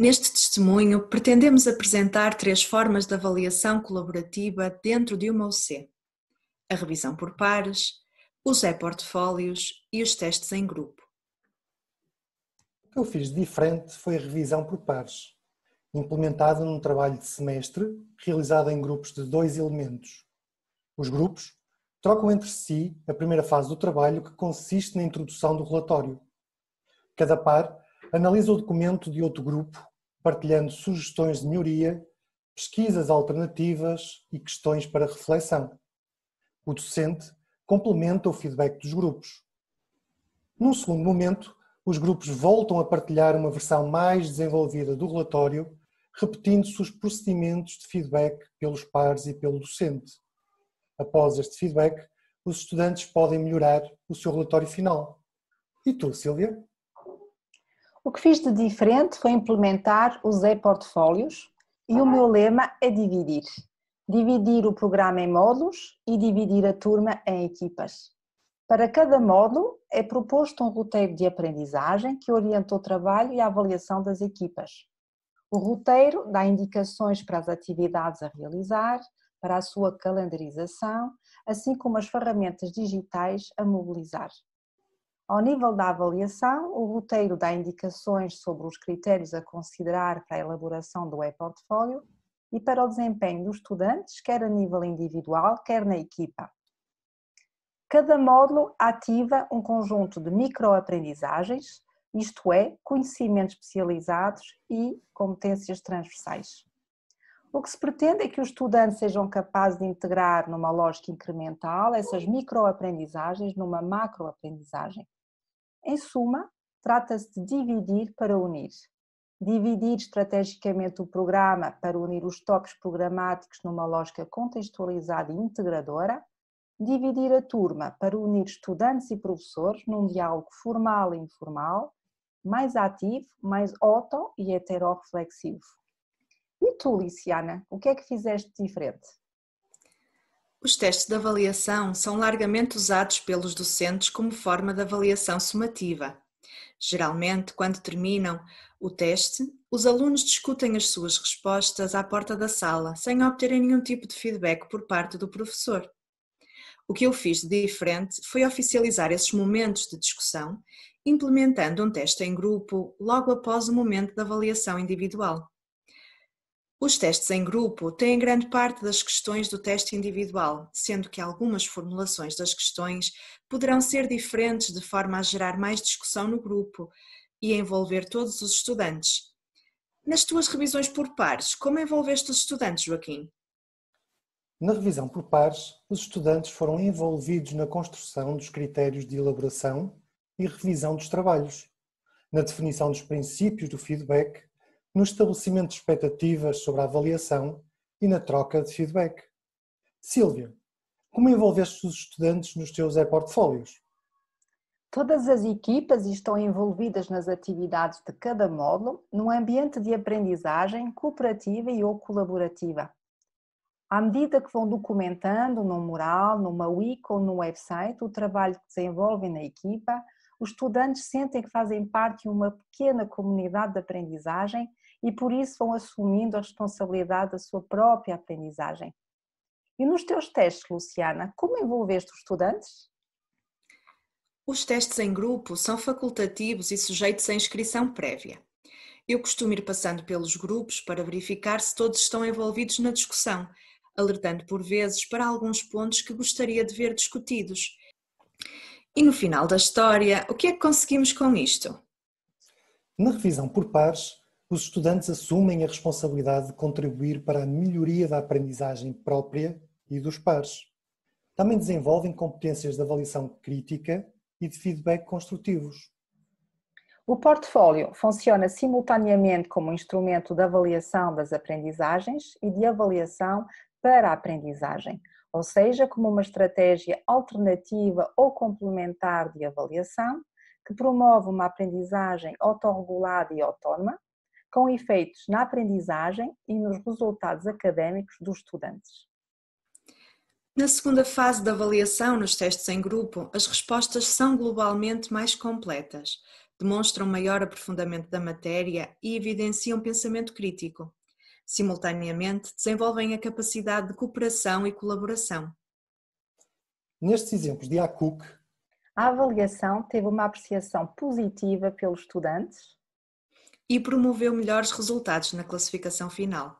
Neste testemunho, pretendemos apresentar três formas de avaliação colaborativa dentro de uma UC: a revisão por pares, os e-portfólios e os testes em grupo. O que eu fiz diferente foi a revisão por pares, implementada num trabalho de semestre realizado em grupos de dois elementos. Os grupos trocam entre si a primeira fase do trabalho, que consiste na introdução do relatório. Cada par analisa o documento de outro grupo partilhando sugestões de melhoria, pesquisas alternativas e questões para reflexão. O docente complementa o feedback dos grupos. Num segundo momento, os grupos voltam a partilhar uma versão mais desenvolvida do relatório, repetindo-se os procedimentos de feedback pelos pares e pelo docente. Após este feedback, os estudantes podem melhorar o seu relatório final. E tu, Silvia? O que fiz de diferente foi implementar os e-portfólios e o meu lema é dividir. Dividir o programa em módulos e dividir a turma em equipas. Para cada módulo é proposto um roteiro de aprendizagem que orienta o trabalho e a avaliação das equipas. O roteiro dá indicações para as atividades a realizar, para a sua calendarização, assim como as ferramentas digitais a mobilizar. Ao nível da avaliação, o roteiro dá indicações sobre os critérios a considerar para a elaboração do e-portfólio e para o desempenho dos estudantes, quer a nível individual, quer na equipa. Cada módulo ativa um conjunto de microaprendizagens, isto é, conhecimentos especializados e competências transversais. O que se pretende é que os estudantes sejam capazes de integrar numa lógica incremental essas microaprendizagens numa macroaprendizagem. Em suma, trata-se de dividir para unir. Dividir estrategicamente o programa para unir os toques programáticos numa lógica contextualizada e integradora. Dividir a turma para unir estudantes e professores num diálogo formal e informal, mais ativo, mais auto e heteroreflexivo. E tu, Liciana, o que é que fizeste diferente? Os testes de avaliação são largamente usados pelos docentes como forma de avaliação sumativa. Geralmente, quando terminam o teste, os alunos discutem as suas respostas à porta da sala, sem obterem nenhum tipo de feedback por parte do professor. O que eu fiz de diferente foi oficializar esses momentos de discussão, implementando um teste em grupo logo após o momento da avaliação individual. Os testes em grupo têm grande parte das questões do teste individual, sendo que algumas formulações das questões poderão ser diferentes de forma a gerar mais discussão no grupo e envolver todos os estudantes. Nas tuas revisões por pares, como envolveste os estudantes, Joaquim? Na revisão por pares, os estudantes foram envolvidos na construção dos critérios de elaboração e revisão dos trabalhos, na definição dos princípios do feedback no estabelecimento de expectativas sobre a avaliação e na troca de feedback. Sílvia, como envolveste os estudantes nos teus e-portfólios? Todas as equipas estão envolvidas nas atividades de cada módulo num ambiente de aprendizagem cooperativa e ou colaborativa. À medida que vão documentando num mural, numa wiki ou num website o trabalho que desenvolvem na equipa, os estudantes sentem que fazem parte de uma pequena comunidade de aprendizagem e por isso vão assumindo a responsabilidade da sua própria aprendizagem. E nos teus testes, Luciana, como envolveste os estudantes? Os testes em grupo são facultativos e sujeitos a inscrição prévia. Eu costumo ir passando pelos grupos para verificar se todos estão envolvidos na discussão, alertando por vezes para alguns pontos que gostaria de ver discutidos. E no final da história, o que é que conseguimos com isto? Na revisão por pares, os estudantes assumem a responsabilidade de contribuir para a melhoria da aprendizagem própria e dos pares. Também desenvolvem competências de avaliação crítica e de feedback construtivos. O portfólio funciona simultaneamente como instrumento de avaliação das aprendizagens e de avaliação para a aprendizagem, ou seja, como uma estratégia alternativa ou complementar de avaliação que promove uma aprendizagem autorregulada e autónoma, com efeitos na aprendizagem e nos resultados académicos dos estudantes. Na segunda fase da avaliação nos testes em grupo, as respostas são globalmente mais completas, demonstram maior aprofundamento da matéria e evidenciam pensamento crítico. Simultaneamente, desenvolvem a capacidade de cooperação e colaboração. Nestes exemplos de ACUC, a avaliação teve uma apreciação positiva pelos estudantes, e promoveu melhores resultados na classificação final.